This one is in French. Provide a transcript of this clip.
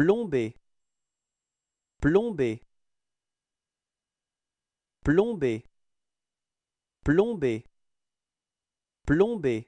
plombé plombé plombé plombé plombé